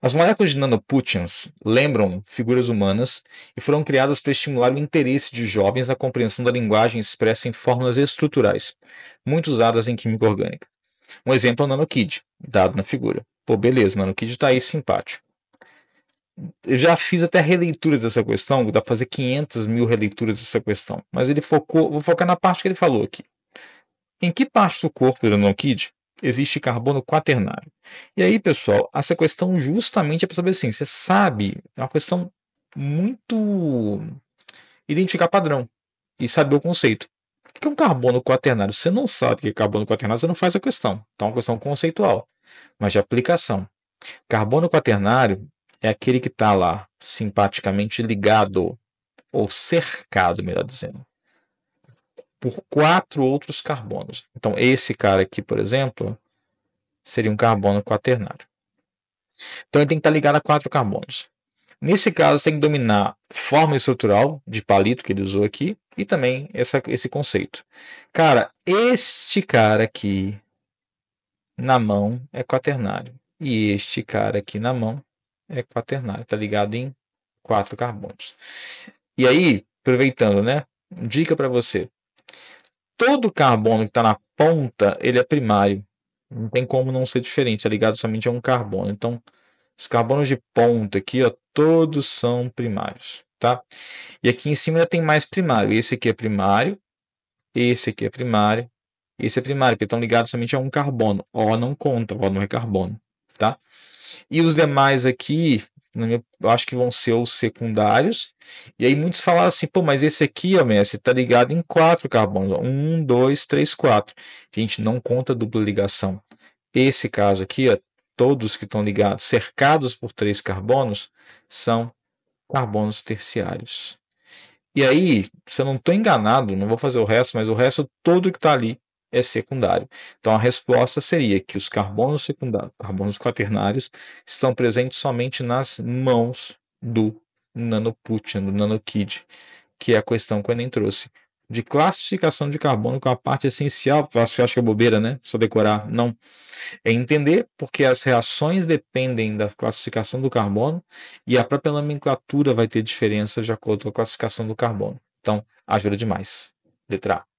As moléculas de nanoputins lembram figuras humanas e foram criadas para estimular o interesse de jovens na compreensão da linguagem expressa em fórmulas estruturais, muito usadas em química orgânica. Um exemplo é o nanokid, dado na figura. Pô, beleza, o nanokid está aí simpático. Eu já fiz até releituras dessa questão, dá para fazer 500 mil releituras dessa questão, mas ele focou, vou focar na parte que ele falou aqui. Em que parte do corpo do nanokid existe carbono quaternário. E aí, pessoal, essa questão justamente é para saber assim, você sabe, é uma questão muito identificar padrão e saber o conceito. Que é um carbono quaternário, você não sabe que é carbono quaternário, você não faz a questão. Então é uma questão conceitual, mas de aplicação. Carbono quaternário é aquele que está lá simpaticamente ligado ou cercado, melhor dizendo, por quatro outros carbonos. Então, esse cara aqui, por exemplo, seria um carbono quaternário. Então, ele tem que estar ligado a quatro carbonos. Nesse caso, tem que dominar forma estrutural de palito que ele usou aqui e também essa, esse conceito. Cara, este cara aqui na mão é quaternário e este cara aqui na mão é quaternário, está ligado em quatro carbonos. E aí, aproveitando, né? Dica para você: Todo carbono que está na ponta, ele é primário. Não tem como não ser diferente, é ligado somente a é um carbono. Então, os carbonos de ponta aqui, ó, todos são primários, tá? E aqui em cima já tem mais primário. Esse aqui é primário, esse aqui é primário, esse é primário, porque estão ligados somente a um carbono. O não conta, O não é carbono, tá? E os demais aqui, minha, eu acho que vão ser os secundários. E aí muitos falaram assim, pô, mas esse aqui, ó, Messi, tá ligado em quatro carbonos. um, dois, três, quatro. Gente, não conta dupla ligação. Esse caso aqui, ó, todos que estão ligados, cercados por três carbonos, são carbonos terciários. E aí, se eu não estou enganado, não vou fazer o resto, mas o resto todo que está ali é secundário. Então a resposta seria que os carbonos secundários, carbonos quaternários, estão presentes somente nas mãos do nanoputin, do nanokid, que é a questão que eu nem trouxe. De classificação de carbono, com a parte essencial, você acha que é bobeira, né? Só decorar. Não. É entender porque as reações dependem da classificação do carbono e a própria nomenclatura vai ter diferença de acordo com a classificação do carbono. Então, ajuda demais. Letra A.